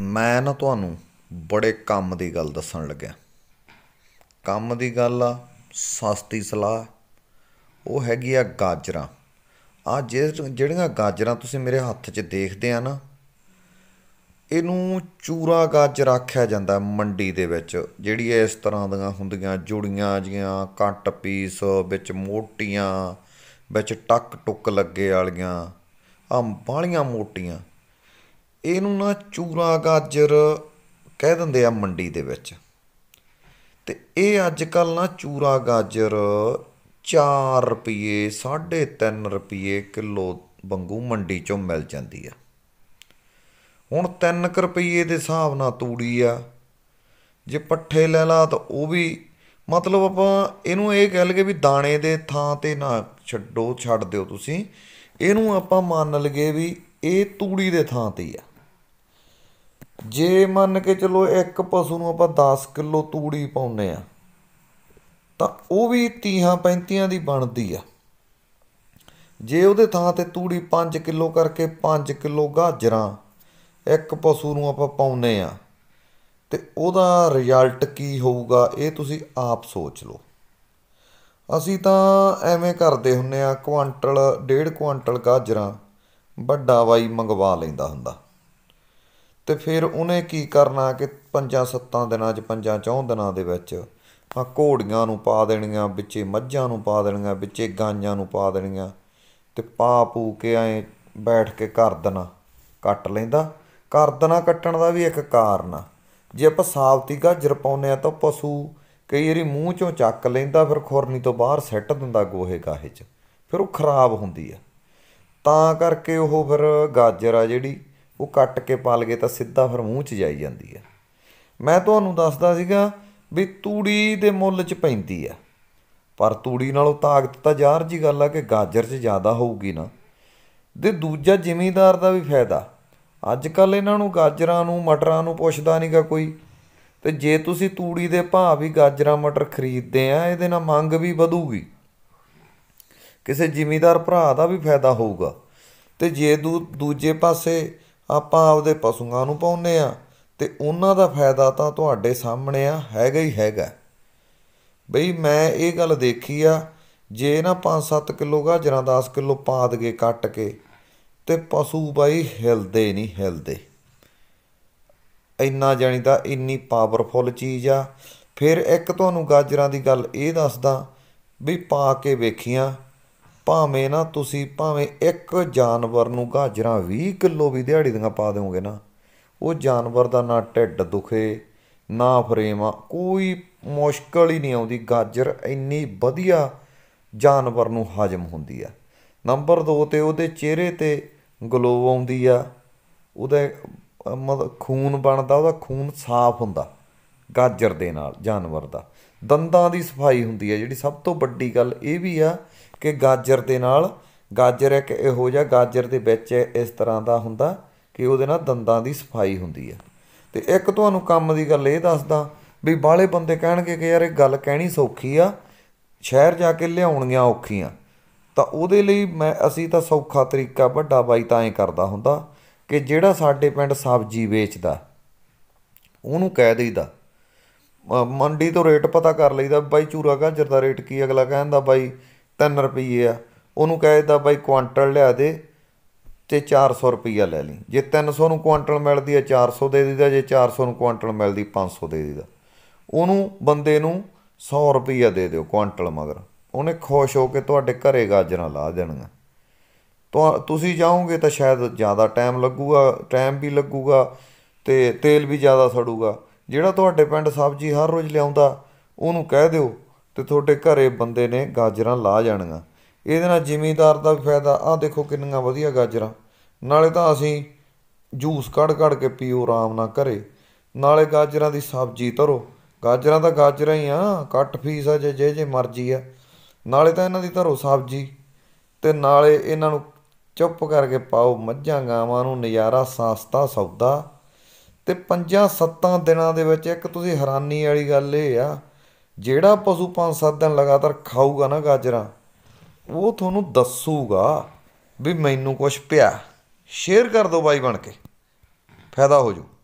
ਮੈਂ ਨਾ ਤੁਹਾਨੂੰ ਬੜੇ ਕੰਮ ਦੀ ਗੱਲ ਦੱਸਣ ਲੱਗਿਆ ਕੰਮ ਦੀ ਗੱਲ ਆ ਸਸਤੀ ਸਲਾਹ ਉਹ ਹੈਗੀ ਆ ਗਾਜਰਾਂ ਆ ਜਿਹੜੀਆਂ ਗਾਜਰਾਂ ਤੁਸੀਂ ਮੇਰੇ ਹੱਥ 'ਚ ਦੇਖਦੇ ਆ ਨਾ ਇਹਨੂੰ ਚੂਰਾ ਗਾਜਰ ਆਖਿਆ ਜਾਂਦਾ ਮੰਡੀ ਦੇ ਵਿੱਚ ਜਿਹੜੀ ਇਸ ਤਰ੍ਹਾਂ ਦੀਆਂ ਹੁੰਦੀਆਂ ਜੁੜੀਆਂ ਜੀਆਂ ਕੱਟ ਪੀਸ ਵਿੱਚ ਮੋਟੀਆਂ ਵਿੱਚ ਟੱਕ ਟੁੱਕ ਲੱਗੇ ਵਾਲੀਆਂ ਆ ਬਾਲੀਆਂ ਮੋਟੀਆਂ ਇਹਨੂੰ ਨਾ ਚੂਰਾ ਗਾਜਰ ਕਹਿ ਦਿੰਦੇ ਆ ਮੰਡੀ ਦੇ ਵਿੱਚ ਤੇ ਇਹ ਅੱਜ ਕੱਲ ਨਾ ਚੂਰਾ ਗਾਜਰ 4 ਰੁਪਏ 3.5 ਰੁਪਏ ਕਿਲੋ ਬੰਗੂ ਮੰਡੀ ਚੋਂ ਮਿਲ ਜਾਂਦੀ ਆ ਹੁਣ 3 ਰੁਪਏ ਦੇ ਹਿਸਾਬ ਨਾਲ ਤੂੜੀ ਆ ਜੇ ਪੱਠੇ ਲੈ ਲਾ ਤਾਂ ਉਹ ਵੀ ਮਤਲਬ ਆਪਾਂ ਇਹਨੂੰ ਇਹ ਕਹਿ ਲਗੇ ਵੀ ਦਾਣੇ ਦੇ ਥਾਂ ਤੇ ਨਾ ਛੱਡੋ ਛੱਡ ਦਿਓ ਤੁਸੀਂ ਇਹਨੂੰ ਆਪਾਂ ਮੰਨ ਲਗੇ ਵੀ ਇਹ ਤੂੜੀ ਦੇ ਥਾਂ ਤੇ ਆ ਜੇ ਮੰਨ ਕੇ ਚਲੋ ਇੱਕ ਪਸ਼ੂ ਨੂੰ ਆਪਾਂ 10 ਕਿਲੋ ਤੂੜੀ ਪਾਉਨੇ ਆ ਤਾਂ ਉਹ ਵੀ 30 35 ਦੀ ਬਣਦੀ ਆ ਜੇ ਉਹਦੇ ਥਾਂ ਤੇ ਤੂੜੀ 5 ਕਿਲੋ ਕਰਕੇ 5 ਕਿਲੋ ਗਾਜਰਾਂ ਇੱਕ ਪਸ਼ੂ ਨੂੰ ਆਪਾਂ ਪਾਉਨੇ ਆ ਤੇ ਉਹਦਾ ਰਿਜ਼ਲਟ ਕੀ ਹੋਊਗਾ ਇਹ ਤੁਸੀਂ ਆਪ ਸੋਚ ਲਓ ਅਸੀਂ ਤਾਂ ਐਵੇਂ ਕਰਦੇ ਹੁੰਨੇ ਆ ਕੁਆਂਟਲ ਡੇਢ ਕੁਆਂਟਲ ਗਾਜਰਾਂ ਵੱਡਾ ਵਾਈ ਮੰਗਵਾ ਲੈਂਦਾ ਹੁੰਦਾ ਤੇ ਫਿਰ ਉਹਨੇ ਕੀ ਕਰਨਾ ਕਿ ਪੰਜਾਂ ਸੱਤਾਂ ਦਿਨਾਂ 'ਚ ਪੰਜਾਂ ਚੌਂ ਦਿਨਾਂ ਦੇ ਵਿੱਚ ਆ ਘੋੜੀਆਂ ਨੂੰ ਪਾ ਦੇਣੀਆਂ ਵਿੱਚੇ ਮੱਝਾਂ ਨੂੰ ਪਾ ਦੇਣੀਆਂ ਵਿੱਚੇ ਗਾਂਆਂ ਨੂੰ ਪਾ ਦੇਣੀਆਂ ਤੇ ਪਾ ਪੂ ਕੇ ਐ ਬੈਠ ਕੇ ਕਰ ਦੇਣਾ ਕੱਟ ਲੈਂਦਾ ਕਰ ਦੇਣਾ ਕੱਟਣ ਦਾ ਵੀ ਇੱਕ ਕਾਰਨ ਆ ਜੇ ਆਪਾਂ ਸਾਬਤੀ ਗਾਜਰ ਪਾਉਨੇ ਆ ਤਾਂ ਪਸ਼ੂ ਕਈ ਵਾਰੀ ਮੂੰਹ ਚੋਂ ਚੱਕ ਲੈਂਦਾ ਫਿਰ ਖੁਰਨੀ ਤੋਂ ਬਾਹਰ ਸੱਟ ਦਿੰਦਾ ਗੋਹੇ ਗਾਹੇ 'ਚ ਫਿਰ ਉਹ ਖਰਾਬ ਹੁੰਦੀ ਆ ਤਾਂ ਕਰਕੇ ਉਹ ਫਿਰ ਗਾਜਰ ਆ ਜਿਹੜੀ ਉਹ ਕੱਟ ਕੇ ਪਲ ਗਏ ਤਾਂ ਸਿੱਧਾ ਫਿਰ ਮੂੰਹ 'ਚ ਜਾਈ ਜਾਂਦੀ ਹੈ ਮੈਂ ਤੁਹਾਨੂੰ ਦੱਸਦਾ ਸੀਗਾ ਵੀ ਤੂੜੀ ਦੇ ਮੁੱਲ 'ਚ ਪੈਂਦੀ ਆ ਪਰ ਤੂੜੀ ਨਾਲੋਂ ਤਾਕਤ ਤਾਂ ਜ਼ਾਹਰ ਜੀ ਗੱਲ ਆ ਕਿ ਗਾਜਰ 'ਚ ਜ਼ਿਆਦਾ ਹੋਊਗੀ ਨਾ ਤੇ ਦੂਜਾ ਜ਼ਿਮੀਂਦਾਰ ਦਾ ਵੀ ਫਾਇਦਾ ਅੱਜ ਕੱਲ ਇਹਨਾਂ ਨੂੰ ਗਾਜਰਾਂ ਨੂੰ ਮਟਰਾਂ ਨੂੰ ਪੁੱਛਦਾ ਨਹੀਂਗਾ ਕੋਈ ਤੇ ਜੇ ਤੁਸੀਂ ਤੂੜੀ ਦੇ ਭਾਅ ਵੀ ਗਾਜਰਾਂ ਮਟਰ ਖਰੀਦਦੇ ਆ ਇਹਦੇ ਨਾਲ ਮੰਗ ਵੀ ਵਧੂਗੀ ਕਿਸੇ ਜ਼ਿਮੀਂਦਾਰ ਭਰਾ ਦਾ ਵੀ ਫਾਇਦਾ ਹੋਊਗਾ ਤੇ ਜੇ ਦੂਜੇ ਪਾਸੇ ਆਪਾਂ ਆਪਦੇ ਪਸ਼ੂਆਂ ਨੂੰ ਪਾਉਨੇ ਆ ਤੇ ਉਹਨਾਂ ਦਾ ਫਾਇਦਾ ਤਾਂ ਤੁਹਾਡੇ ਸਾਹਮਣੇ ਆ ਹੈਗਾ ਹੀ ਹੈਗਾ ਬਈ ਮੈਂ ਇਹ ਗੱਲ ਦੇਖੀ ਆ ਜੇ ਨਾ 5-7 ਕਿਲੋ ਗਾਜਰਾਂ 10 ਕਿਲੋ ਪਾ ਦਗੇ ਕੱਟ ਕੇ ਤੇ ਪਸ਼ੂ ਬਾਈ ਹਿਲਦੇ ਨਹੀਂ ਹਿਲਦੇ ਇੰਨਾ ਜਾਣੀ ਤਾਂ ਇੰਨੀ ਪਾਵਰਫੁਲ ਚੀਜ਼ ਆ ਫਿਰ ਇੱਕ ਤੁਹਾਨੂੰ ਗਾਜਰਾਂ ਦੀ ਗੱਲ ਇਹ ਦੱਸਦਾ ਵੀ ਪਾ ਕੇ ਵੇਖੀਆਂ ਭਾਵੇਂ ਨਾ ਤੁਸੀਂ ਭਾਵੇਂ ਇੱਕ ਜਾਨਵਰ ਨੂੰ ਗਾਜਰਾਂ 20 ਕਿਲੋ ਵੀ ਦਿਹਾੜੀ ਦੀਆਂ ਪਾ ਦਿਓਗੇ ਨਾ ਉਹ ਜਾਨਵਰ ਦਾ ਨਾ ਢਿੱਡ ਦੁਖੇ ਨਾ ਫਰੇਮਾ ਕੋਈ ਮੁਸ਼ਕਲ ਹੀ ਨਹੀਂ ਆਉਂਦੀ ਗਾਜਰ ਇੰਨੀ ਵਧੀਆ ਜਾਨਵਰ ਨੂੰ ਹਜਮ ਹੁੰਦੀ ਆ ਨੰਬਰ 2 ਤੇ ਉਹਦੇ ਚਿਹਰੇ ਤੇ ਗਲੋ ਆਉਂਦੀ ਆ ਉਹਦਾ ਖੂਨ ਬਣਦਾ ਉਹਦਾ ਖੂਨ ਸਾਫ਼ ਹੁੰਦਾ ਗਾਜਰ ਦੇ ਨਾਲ ਜਾਨਵਰ ਦਾ ਦੰਦਾਂ ਦੀ ਸਫਾਈ ਹੁੰਦੀ ਹੈ ਜਿਹੜੀ ਸਭ ਤੋਂ ਵੱਡੀ ਗੱਲ ਇਹ ਵੀ ਆ ਕਿ ਗਾਜਰ ਦੇ ਨਾਲ ਗਾਜਰ ਇੱਕ ਇਹੋ ਜਿਹਾ ਗਾਜਰ ਦੇ ਵਿੱਚ ਇਸ ਤਰ੍ਹਾਂ ਦਾ ਹੁੰਦਾ ਕਿ ਉਹਦੇ ਨਾਲ ਦੰਦਾਂ ਦੀ ਸਫਾਈ ਹੁੰਦੀ ਹੈ ਤੇ ਇੱਕ ਤੁਹਾਨੂੰ ਕੰਮ ਦੀ ਗੱਲ ਇਹ ਦੱਸਦਾ ਵੀ ਬਾਹਲੇ ਬੰਦੇ ਕਹਿਣਗੇ ਕਿ ਯਾਰ ਇਹ ਗੱਲ ਕਹਿਣੀ ਸੌਖੀ ਆ ਸ਼ਹਿਰ ਜਾ ਕੇ ਲਿਆਉਣੀਆਂ ਔਖੀਆਂ ਤਾਂ ਉਹਦੇ ਲਈ ਮੈਂ ਅਸੀਂ ਤਾਂ ਸੌਖਾ ਤਰੀਕਾ ਵੱਡਾ ਬਾਈ ਤਾਂ ਐ ਕਰਦਾ ਹੁੰਦਾ ਕਿ ਜਿਹੜਾ ਸਾਡੇ ਪਿੰਡ ਸਬਜ਼ੀ ਵੇਚਦਾ ਉਹਨੂੰ ਕਹਿ ਦੇਈਦਾ ਮੰਡੀ ਤੋਂ ਰੇਟ ਪਤਾ ਕਰ ਲਈਦਾ ਬਾਈ ਚੂਰਾ ਗਾਜਰ ਦਾ ਰੇਟ ਕੀ ਅਗਲਾ ਕਹਿੰਦਾ ਬਾਈ 3 ਰੁਪਏ ਆ ਉਹਨੂੰ ਕਹਿਦਾ ਬਾਈ ਕੁਆਂਟਲ ਲਿਆ ਦੇ ਤੇ 400 ਰੁਪਇਆ ਲੈ ਲਈ ਜੇ 300 ਨੂੰ ਕੁਆਂਟਲ ਮਿਲਦੀ ਹੈ 400 ਦੇ ਦਿੰਦਾ ਜੇ 400 ਨੂੰ ਕੁਆਂਟਲ ਮਿਲਦੀ 500 ਦੇ ਦਿੰਦਾ ਉਹਨੂੰ ਬੰਦੇ ਨੂੰ 100 ਰੁਪਇਆ ਦੇ ਦਿਓ ਕੁਆਂਟਲ ਮਗਰ ਉਹਨੇ ਖੁਸ਼ ਹੋ ਕੇ ਤੁਹਾਡੇ ਘਰੇ ਗਾਜਰਾਂ ਲਾ ਦੇਣਗਾ ਤੁਸੀਂ ਜਾਓਗੇ ਤਾਂ ਸ਼ਾਇਦ ਜ਼ਿਆਦਾ ਟਾਈਮ ਲੱਗੂਗਾ ਟਾਈਮ ਵੀ ਲੱਗੂਗਾ ਤੇ ਤੇਲ ਵੀ ਜ਼ਿਆਦਾ ਸੜੂਗਾ ਜਿਹੜਾ ਤੁਹਾਡੇ ਪਿੰਡ ਸਬਜ਼ੀ ਹਰ ਰੋਜ਼ ਲਿਆਉਂਦਾ ਉਹਨੂੰ ਕਹਿ ਦਿਓ ਤੇ ਤੁਹਾਡੇ ਘਰੇ ਬੰਦੇ ਨੇ ਗਾਜਰਾਂ ਲਾ ਜਾਣੀਆਂ ਇਹਦੇ ਨਾਲ ਜ਼ਿਮੀਂਦਾਰ ਦਾ ਵੀ ਫਾਇਦਾ ਆਹ ਦੇਖੋ ਕਿੰਨੀਆਂ ਵਧੀਆ ਗਾਜਰਾਂ ਨਾਲੇ ਤਾਂ ਅਸੀਂ ਜੂਸ ਕੱਢ ਕੱਢ ਕੇ ਪੀਓ ਆਰਾਮ ਨਾਲ ਘਰੇ ਨਾਲੇ ਗਾਜਰਾਂ ਦੀ ਸਬਜ਼ੀ ਧਰੋ ਗਾਜਰਾਂ ਤਾਂ ਗਾਜਰਾਂ ਹੀ ਆ ਕੱਟ ਫੀਸ ਆ ਜੇ ਜੇ ਜੇ ਮਰਜੀ ਆ ਨਾਲੇ ਤਾਂ ਇਹਨਾਂ ਦੀ ਧਰੋ ਸਬਜ਼ੀ ਤੇ ਨਾਲੇ ਇਹਨਾਂ ਨੂੰ ਚੁੱਪ ਕਰਕੇ ਪਾਓ ਮੱਝਾਂ ਗਾਵਾਂ ਨੂੰ ਨਜ਼ਾਰਾ ਸਸਤਾ ਸੌਦਾ ਤੇ ਪੰਜਾਂ ਸੱਤਾਂ ਦਿਨਾਂ ਦੇ ਵਿੱਚ ਇੱਕ ਤੁਸੀਂ ਹੈਰਾਨੀ ਵਾਲੀ ਗੱਲ ਇਹ ਆ ਜਿਹੜਾ ਪਸ਼ੂ ਪੰਜ ਸੱਤ ਦਿਨ ਲਗਾਤਾਰ ਖਾਊਗਾ ਨਾ ਗਾਜਰਾਂ ਉਹ ਤੁਹਾਨੂੰ ਦੱਸੂਗਾ ਵੀ ਮੈਨੂੰ ਕੁਝ ਪਿਆ ਸ਼ੇਅਰ ਕਰ ਦਿਓ ਬਾਈ ਬਣ ਕੇ ਫਾਇਦਾ ਹੋ ਜਾਊ